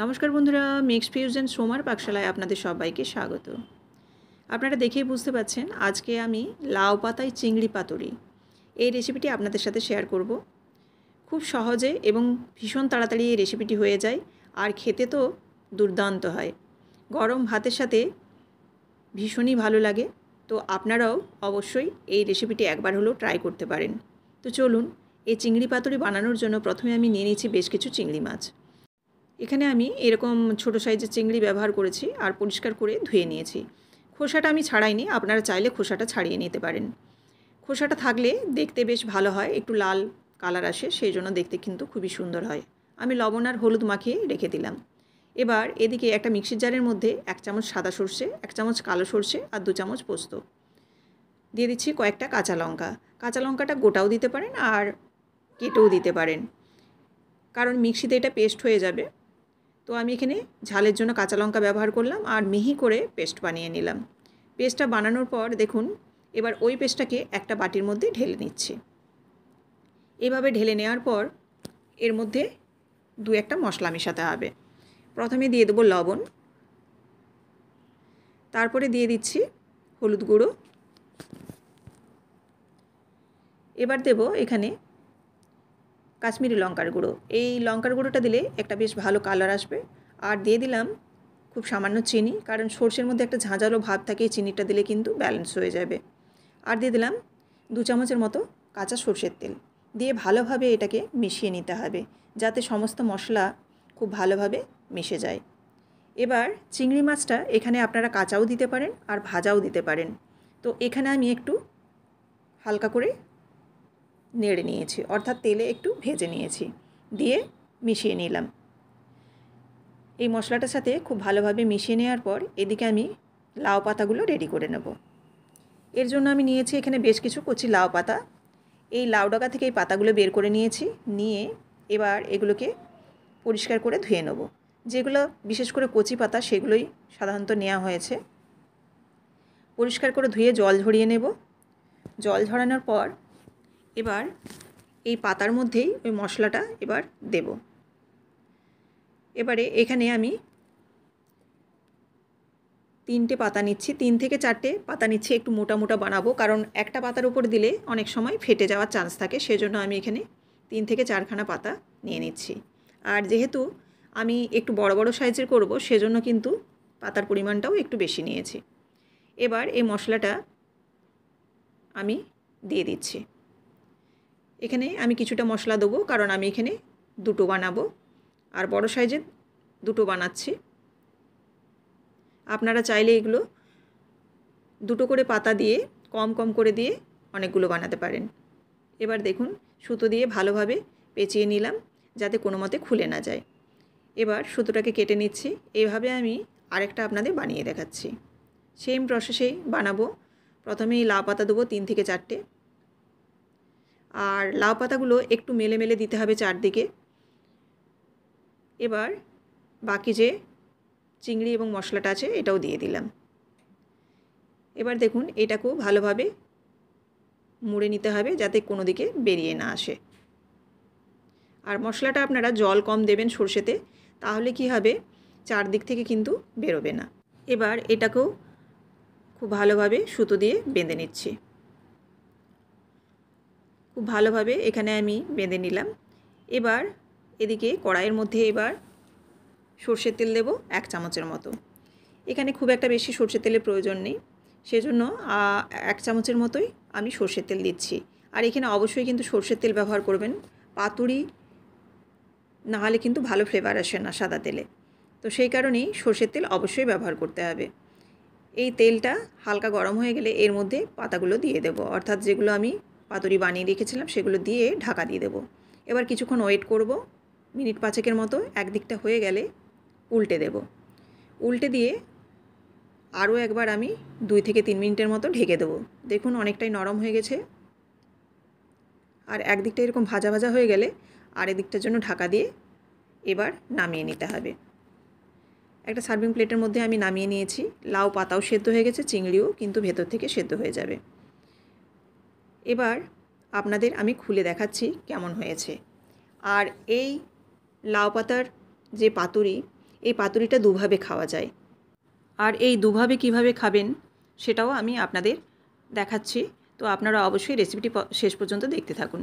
নমস্কার বন্ধুরা mix fusion সোমার পাকশালায় আপনাদের সবাইকে স্বাগত আপনারা দেখেই বুঝতে পাচ্ছেন আজকে আমি লাউ পাতায় চিংড়ি পাতুরি এই রেসিপিটি আপনাদের সাথে শেয়ার করব খুব সহজে এবং ভীষণ তাড়াতাড়ি এই রেসিপিটি হয়ে যায় আর খেতে তো দুর্দান্ত হয় গরম ভাতের সাথে ভীষণই ভালো লাগে তো আপনারাও অবশ্যই এই রেসিপিটি একবার হলেও ট্রাই করতে পারেন তো চলুন এই চিংড়ি পাতুরি বানানোর জন্য প্রথমে আমি নিয়ে নিয়েছি বেশ কিছু চিংড়ি মাছ এখানে আমি এরকম ছোট সাইজের চিংড়ি ব্যবহার করেছি আর পরিষ্কার করে ধুয়ে নিয়েছি খোসাটা আমি ছাড়াইনি আপনারা চাইলে খোসাটা ছাড়িয়ে নিতে পারেন খোসাটা থাকলে দেখতে বেশ ভালো হয় একটু লাল কালার আসে সেই জন্য দেখতে কিন্তু খুবই সুন্দর হয় আমি লবণ আর হলুদ মাখিয়ে রেখে দিলাম এবার এদিকে একটা মিক্সির জারের মধ্যে এক চামচ সাদা সর্ষে এক চামচ কালো সর্ষে আর দু চামচ পোস্ত দিয়ে দিচ্ছি কয়েকটা কাঁচা লঙ্কা কাঁচা লঙ্কাটা গোটাও দিতে পারেন আর কেটেও দিতে পারেন কারণ মিক্সিতে এটা পেস্ট হয়ে যাবে তো আমি এখানে ঝালের জন্য কাঁচা লঙ্কা ব্যবহার করলাম আর মিহি করে পেস্ট বানিয়ে নিলাম পেস্টটা বানানোর পর দেখুন এবার ওই পেস্টটাকে একটা বাটির মধ্যে ঢেলে নিচ্ছি এভাবে ঢেলে নেওয়ার পর এর মধ্যে দু একটা মশলা মেশাতে হবে প্রথমে দিয়ে দেবো লবণ তারপরে দিয়ে দিচ্ছি হলুদ গুঁড়ো এবার দেব এখানে কাশ্মীরি লঙ্কার গুঁড়ো এই লঙ্কার গুঁড়োটা দিলে একটা বেশ ভালো কালার আসবে আর দিয়ে দিলাম খুব সামান্য চিনি কারণ সর্ষের মধ্যে একটা ঝাঁঝালো ভাব থাকে এই চিনিটা দিলে কিন্তু ব্যালেন্স হয়ে যাবে আর দিয়ে দিলাম দু চামচের মতো কাঁচা সর্ষের তেল দিয়ে ভালোভাবে এটাকে মিশিয়ে নিতে হবে যাতে সমস্ত মশলা খুব ভালোভাবে মিশে যায় এবার চিংড়ি মাছটা এখানে আপনারা কাঁচাও দিতে পারেন আর ভাজাও দিতে পারেন তো এখানে আমি একটু হালকা করে নেড়ে নিয়েছি অর্থাৎ তেলে একটু ভেজে নিয়েছি দিয়ে মিশিয়ে নিলাম এই মশলাটার সাথে খুব ভালোভাবে মিশিয়ে নেওয়ার পর এদিকে আমি লাউ পাতাগুলো রেডি করে নেব এর জন্য আমি নিয়েছি এখানে বেশ কিছু কচি লাউ পাতা এই লাউ ডাকা থেকে এই পাতাগুলো বের করে নিয়েছি নিয়ে এবার এগুলোকে পরিষ্কার করে ধুয়ে নেব যেগুলো বিশেষ করে কচি পাতা সেগুলোই সাধারণত নেওয়া হয়েছে পরিষ্কার করে ধুয়ে জল ঝরিয়ে নেব জল ঝরানোর পর এবার এই পাতার মধ্যেই ওই মশলাটা এবার দেব এবারে এখানে আমি তিনটে পাতা নিচ্ছি তিন থেকে চারটে পাতা নিচ্ছি একটু মোটা মোটা বানাবো কারণ একটা পাতার উপর দিলে অনেক সময় ফেটে যাওয়ার চান্স থাকে সেজন্য আমি এখানে তিন থেকে চারখানা পাতা নিয়ে নিচ্ছি আর যেহেতু আমি একটু বড় বড় সাইজের করব সেজন্য কিন্তু পাতার পরিমাণটাও একটু বেশি নিয়েছি এবার এই মশলাটা আমি দিয়ে দিচ্ছি এখানে আমি কিছুটা মশলা দেবো কারণ আমি এখানে দুটো বানাবো আর বড় সাইজের দুটো বানাচ্ছি আপনারা চাইলে এগুলো দুটো করে পাতা দিয়ে কম কম করে দিয়ে অনেকগুলো বানাতে পারেন এবার দেখুন সুতো দিয়ে ভালোভাবে পেঁচিয়ে নিলাম যাতে কোনো মতে খুলে না যায় এবার সুতোটাকে কেটে নিচ্ছি এভাবে আমি আরেকটা আপনাদের বানিয়ে দেখাচ্ছি সেম প্রসেসেই বানাবো প্রথমেই লা পাতা দেবো তিন থেকে চারটে আর লাউ পাতাগুলো একটু মেলে মেলে দিতে হবে চারদিকে এবার বাকি যে চিংড়ি এবং মশলাটা আছে এটাও দিয়ে দিলাম এবার দেখুন এটাকেও ভালোভাবে মুড়ে নিতে হবে যাতে কোনো দিকে বেরিয়ে না আসে আর মশলাটা আপনারা জল কম দেবেন সর্ষেতে তাহলে কি হবে চারদিক থেকে কিন্তু বেরোবে না এবার এটাকেও খুব ভালোভাবে সুতো দিয়ে বেঁধে নিচ্ছি খুব ভালোভাবে এখানে আমি বেঁধে নিলাম এবার এদিকে কড়াইয়ের মধ্যে এবার সর্ষের তেল দেব এক চামচের মতো এখানে খুব একটা বেশি সর্ষের তেলের প্রয়োজন নেই সেজন্য এক চামচের মতোই আমি সর্ষের তেল দিচ্ছি আর এখানে অবশ্যই কিন্তু সর্ষের তেল ব্যবহার করবেন পাতুরি নাহলে কিন্তু ভালো ফ্লেভার আসে না সাদা তেলে তো সেই কারণেই সর্ষের তেল অবশ্যই ব্যবহার করতে হবে এই তেলটা হালকা গরম হয়ে গেলে এর মধ্যে পাতাগুলো দিয়ে দেব অর্থাৎ যেগুলো আমি পাতুরি বানিয়ে রেখেছিলাম সেগুলো দিয়ে ঢাকা দিয়ে দেবো এবার কিছুক্ষণ ওয়েট করব মিনিট পাঁচেকের মতো একদিকটা হয়ে গেলে উল্টে দেব উল্টে দিয়ে আরও একবার আমি দুই থেকে তিন মিনিটের মতো ঢেকে দেবো দেখুন অনেকটাই নরম হয়ে গেছে আর একদিকটা এরকম ভাজা ভাজা হয়ে গেলে আরেকদিকটার জন্য ঢাকা দিয়ে এবার নামিয়ে নিতে হবে একটা সার্ভিং প্লেটের মধ্যে আমি নামিয়ে নিয়েছি লাউ পাতাও সেদ্ধ হয়ে গেছে চিংড়িও কিন্তু ভেতর থেকে সেদ্ধ হয়ে যাবে এবার আপনাদের আমি খুলে দেখাচ্ছি কেমন হয়েছে আর এই লাউ পাতার যে পাতুরি এই পাতুরিটা দুভাবে খাওয়া যায় আর এই দুভাবে কিভাবে খাবেন সেটাও আমি আপনাদের দেখাচ্ছি তো আপনারা অবশ্যই রেসিপিটি শেষ পর্যন্ত দেখতে থাকুন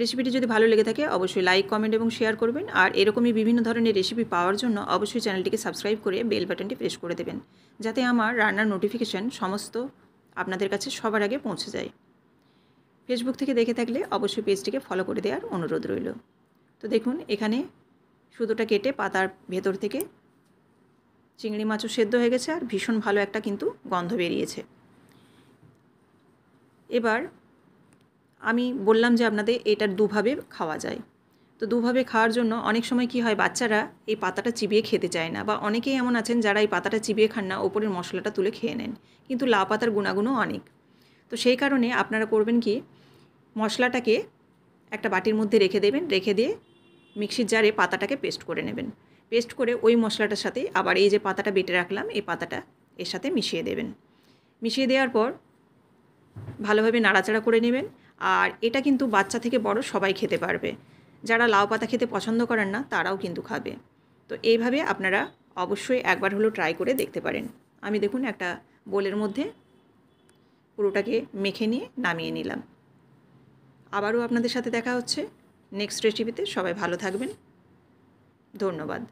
রেসিপিটি যদি ভালো লেগে থাকে অবশ্যই লাইক কমেন্ট এবং শেয়ার করবেন আর এরকমই বিভিন্ন ধরনের রেসিপি পাওয়ার জন্য অবশ্যই চ্যানেলটিকে সাবস্ক্রাইব করে বেল বাটনটি প্রেস করে দেবেন যাতে আমার রান্নার নোটিফিকেশান সমস্ত আপনাদের কাছে সবার আগে পৌঁছে যায় ফেসবুক থেকে দেখে থাকলে অবশ্যই পেজটিকে ফলো করে দেওয়ার অনুরোধ রইল তো দেখুন এখানে সুতোটা কেটে পাতার ভেতর থেকে চিংড়ি মাছও সেদ্ধ হয়ে গেছে আর ভীষণ ভালো একটা কিন্তু গন্ধ বেরিয়েছে এবার আমি বললাম যে আপনাদের এটা দুভাবে খাওয়া যায় তো দুভাবে খাওয়ার জন্য অনেক সময় কি হয় বাচ্চারা এই পাতাটা চিবিয়ে খেতে চায় না বা অনেকেই এমন আছেন যারা এই পাতাটা চিবিয়ে খান না ওপরের মশলাটা তুলে খেয়ে নেন কিন্তু লাউ পাতার গুণাগুণও অনেক তো সেই কারণে আপনারা করবেন কি মশলাটাকে একটা বাটির মধ্যে রেখে দেবেন রেখে দিয়ে মিক্সির জারে পাতাটাকে পেস্ট করে নেবেন পেস্ট করে ওই মশলাটার সাথে আবার এই যে পাতাটা বেটে রাখলাম এই পাতাটা এর সাথে মিশিয়ে দেবেন মিশিয়ে দেওয়ার পর ভালোভাবে নাড়াচাড়া করে নেবেন আর এটা কিন্তু বাচ্চা থেকে বড় সবাই খেতে পারবে যারা লাউ পাতা খেতে পছন্দ করেন না তারাও কিন্তু খাবে তো এইভাবে আপনারা অবশ্যই একবার হলো ট্রাই করে দেখতে পারেন আমি দেখুন একটা বোলের মধ্যে পুরোটাকে মেখে নিয়ে নামিয়ে নিলাম আবারও আপনাদের সাথে দেখা হচ্ছে নেক্সট রেসিপিতে সবাই ভালো থাকবেন ধন্যবাদ